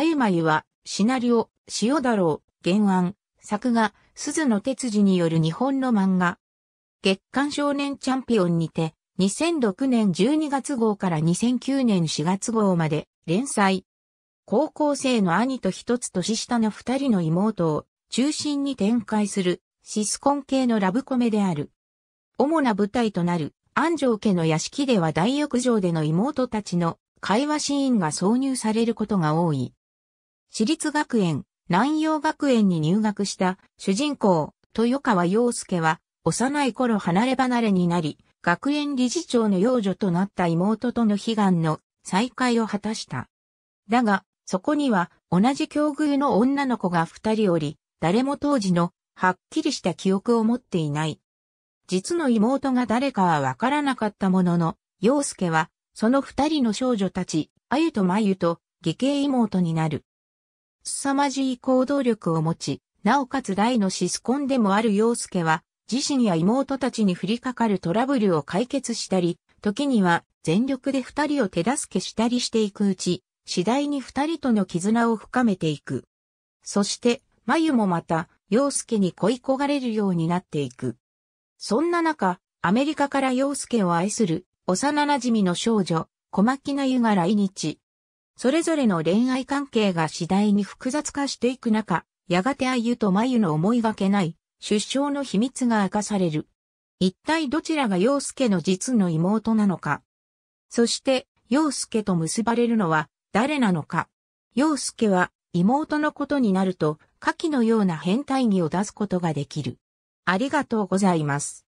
あゆまゆは、シナリオ、塩だろう、原案、作画、鈴の哲司による日本の漫画。月刊少年チャンピオンにて、2006年12月号から2009年4月号まで連載。高校生の兄と一つ年下の二人の妹を中心に展開するシスコン系のラブコメである。主な舞台となる安城家の屋敷では大浴場での妹たちの会話シーンが挿入されることが多い。私立学園、南洋学園に入学した主人公、豊川洋介は、幼い頃離れ離れになり、学園理事長の養女となった妹との悲願の再会を果たした。だが、そこには同じ境遇の女の子が二人おり、誰も当時のはっきりした記憶を持っていない。実の妹が誰かはわからなかったものの、陽介は、その二人の少女たち、あゆとまゆと、義兄妹になる。凄まじい行動力を持ち、なおかつ大のシスコンでもある陽介は、自身や妹たちに降りかかるトラブルを解決したり、時には全力で二人を手助けしたりしていくうち、次第に二人との絆を深めていく。そして、眉もまた、陽介に恋焦がれるようになっていく。そんな中、アメリカから陽介を愛する、幼馴染の少女、小牧なゆが来日。それぞれの恋愛関係が次第に複雑化していく中、やがてあゆとまゆの思いがけない出生の秘密が明かされる。一体どちらが陽介の実の妹なのか。そして、陽介と結ばれるのは誰なのか。陽介は妹のことになると、下記のような変態技を出すことができる。ありがとうございます。